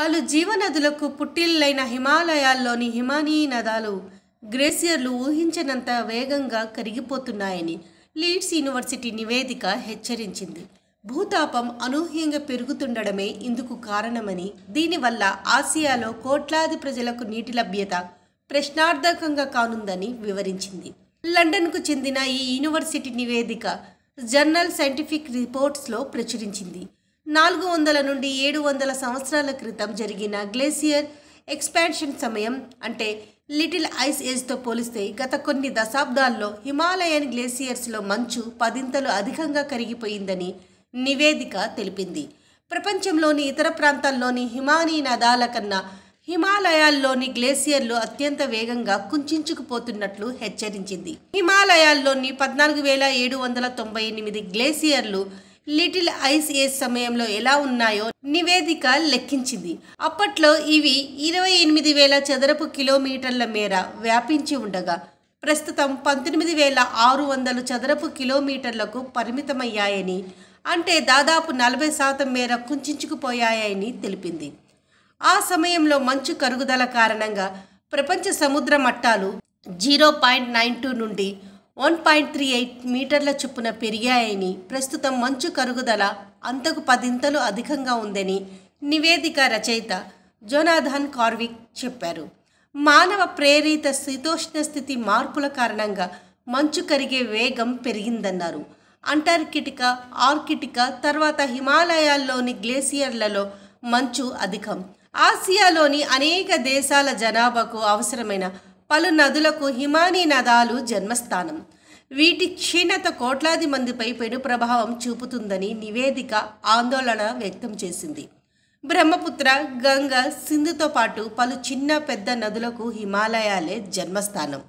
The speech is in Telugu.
పలు జీవనదులకు పుట్టిల్లైన హిమాలయాల్లోని హిమానీ నదాలు గ్రేసియర్లు ఊహించనంత వేగంగా కరిగిపోతున్నాయని లీడ్స్ యూనివర్సిటీ నివేదిక హెచ్చరించింది భూతాపం అనూహ్యంగా పెరుగుతుండడమే ఇందుకు కారణమని దీనివల్ల ఆసియాలో కోట్లాది ప్రజలకు నీటి లభ్యత ప్రశ్నార్థకంగా కానుందని వివరించింది లండన్కు చెందిన ఈ యూనివర్సిటీ నివేదిక జర్నల్ సైంటిఫిక్ రిపోర్ట్స్లో ప్రచురించింది నాలుగు వందల నుండి ఏడు వందల సంవత్సరాల క్రితం జరిగిన గ్లేసియర్ ఎక్స్పాన్షన్ సమయం అంటే లిటిల్ ఐస్ ఏజ్తో పోలిస్తే గత కొన్ని దశాబ్దాల్లో హిమాలయన్ గ్లేసియర్స్లో మంచు పదింతలు అధికంగా కరిగిపోయిందని నివేదిక తెలిపింది ప్రపంచంలోని ఇతర ప్రాంతాల్లోని హిమానీ నదాల కన్నా హిమాలయాల్లోని గ్లేసియర్లు అత్యంత వేగంగా కుంచుకుపోతున్నట్లు హెచ్చరించింది హిమాలయాల్లోని పద్నాలుగు వేల ఏడు వందల తొంభై ఎనిమిది గ్లేసియర్లు లిటిల్ ఐస్ ఏజ్ సమయంలో ఎలా ఉన్నాయో నివేదిక లెక్కించింది అప్పట్లో ఇవి ఇరవై ఎనిమిది వేల చదరపు కిలోమీటర్ల మేర వ్యాపించి ఉండగా ప్రస్తుతం పంతొమ్మిది వేల ఆరు వందల చదరపు కిలోమీటర్లకు పరిమితమయ్యాయని అంటే దాదాపు నలభై శాతం మేర కుంచుకుపోయాయని తెలిపింది ఆ సమయంలో మంచు కరుగుదల కారణంగా ప్రపంచ సముద్ర మట్టాలు జీరో పాయింట్ నైన్ టూ నుండి వన్ పాయింట్ త్రీ ఎయిట్ మీటర్ల చొప్పున పెరిగాయని ప్రస్తుతం మంచు కరుగుదల అంతకు పదింతలు అధికంగా ఉందని నివేదిక రచయిత జోనాథన్ కార్విక్ చెప్పారు మానవ ప్రేరిత శీతోష్ణ స్థితి మార్పుల కారణంగా మంచు కరిగే వేగం పెరిగిందన్నారు అంటార్కిటికా ఆర్కిటికా తర్వాత హిమాలయాల్లోని గ్లేసియర్లలో మంచు అధికం ఆసియాలోని అనేక దేశాల జనాభాకు అవసరమైన పలు నదులకు హిమానీ నదాలు జన్మస్థానం వీటి క్షీణత కోట్లాది మందిపై పెను ప్రభావం చూపుతుందని నివేదిక ఆందోళన వ్యక్తం చేసింది బ్రహ్మపుత్ర గంగ సింధుతో పాటు పలు చిన్న పెద్ద నదులకు హిమాలయాలే జన్మస్థానం